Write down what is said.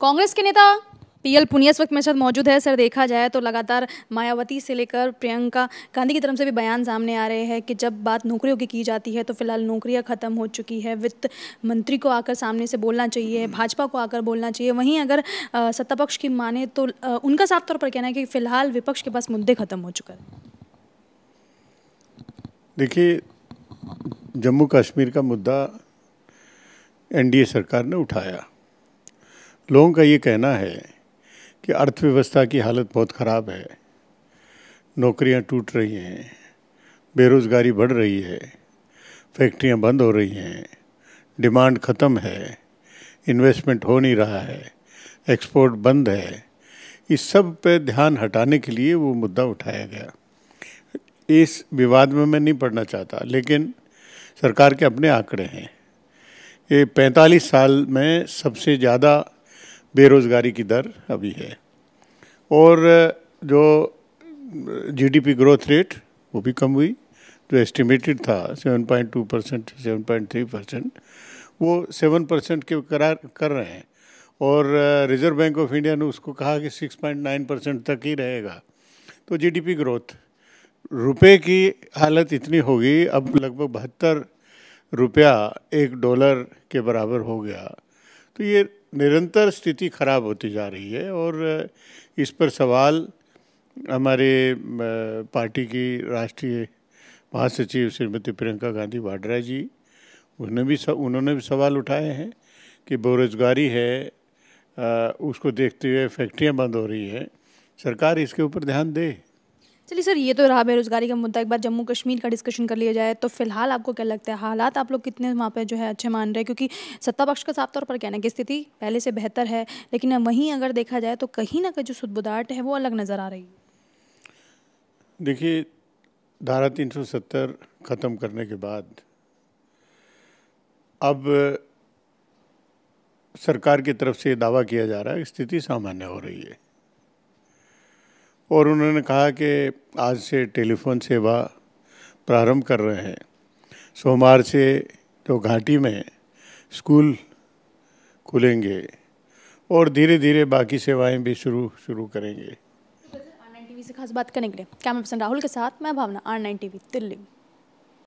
कांग्रेस के नेता पीएल पुनिया इस वक्त मेरे साथ मौजूद है सर देखा जाए तो लगातार मायावती से लेकर प्रियंका गांधी की तरफ से भी बयान सामने आ रहे हैं कि जब बात नौकरियों की की जाती है तो फिलहाल नौकरियां ख़त्म हो चुकी है वित्त मंत्री को आकर सामने से बोलना चाहिए भाजपा को आकर बोलना चाहिए वहीं अगर सत्ता पक्ष की माने तो आ, उनका साफ तौर पर कहना है कि फिलहाल विपक्ष के पास मुद्दे ख़त्म हो चुका है देखिए जम्मू कश्मीर का मुद्दा एनडीए सरकार ने उठाया लोगों का ये कहना है कि अर्थव्यवस्था की हालत बहुत ख़राब है नौकरियां टूट रही हैं बेरोज़गारी बढ़ रही है फैक्ट्रियां बंद हो रही हैं डिमांड ख़त्म है इन्वेस्टमेंट हो नहीं रहा है एक्सपोर्ट बंद है इस सब पे ध्यान हटाने के लिए वो मुद्दा उठाया गया इस विवाद में मैं नहीं पढ़ना चाहता लेकिन सरकार के अपने आंकड़े हैं ये 45 साल में सबसे ज़्यादा बेरोज़गारी की दर अभी है और जो जीडीपी ग्रोथ रेट वो भी कम हुई जो एस्टिमेटेड था 7.2 परसेंट सेवन परसेंट वो 7 परसेंट के करार कर रहे हैं और रिजर्व बैंक ऑफ इंडिया ने उसको कहा कि 6.9 परसेंट तक ही रहेगा तो जीडीपी ग्रोथ रुपए की हालत इतनी होगी अब लगभग बहत्तर रुपया एक डॉलर के बराबर हो गया तो ये निरंतर स्थिति खराब होती जा रही है और इस पर सवाल हमारे पार्टी की राष्ट्रीय महासचिव श्रीमती प्रियंका गांधी वाड्रा जी उन्होंने भी उन्होंने भी सवाल उठाए हैं कि बेरोजगारी है उसको देखते हुए फैक्ट्रियां बंद हो रही हैं सरकार इसके ऊपर ध्यान दे चलिए सर ये तो रहा बेरोज़गारी का मुद्दा एक बार जम्मू कश्मीर का डिस्कशन कर लिया जाए तो फिलहाल आपको क्या लगता है हालात आप लोग कितने वहाँ पर जो है अच्छे मान रहे हैं क्योंकि सत्ता पक्ष का साफ तौर पर कहना है कि स्थिति पहले से बेहतर है लेकिन वहीं अगर देखा जाए तो कहीं ना कहीं जो सुदबुदाहट है वो अलग नज़र आ रही है देखिए धारा तीन ख़त्म करने के बाद अब सरकार की तरफ से दावा किया जा रहा है स्थिति सामान्य हो रही है और उन्होंने कहा कि आज से टेलीफोन सेवा प्रारंभ कर रहे हैं सोमवार से जो तो घाटी में स्कूल खुलेंगे और धीरे धीरे बाकी सेवाएं भी शुरू शुरू करेंगे आर नाइन से खास बात करने के लिए कैमरा पर्सन राहुल के साथ मैं Bhavna R nine TV Delhi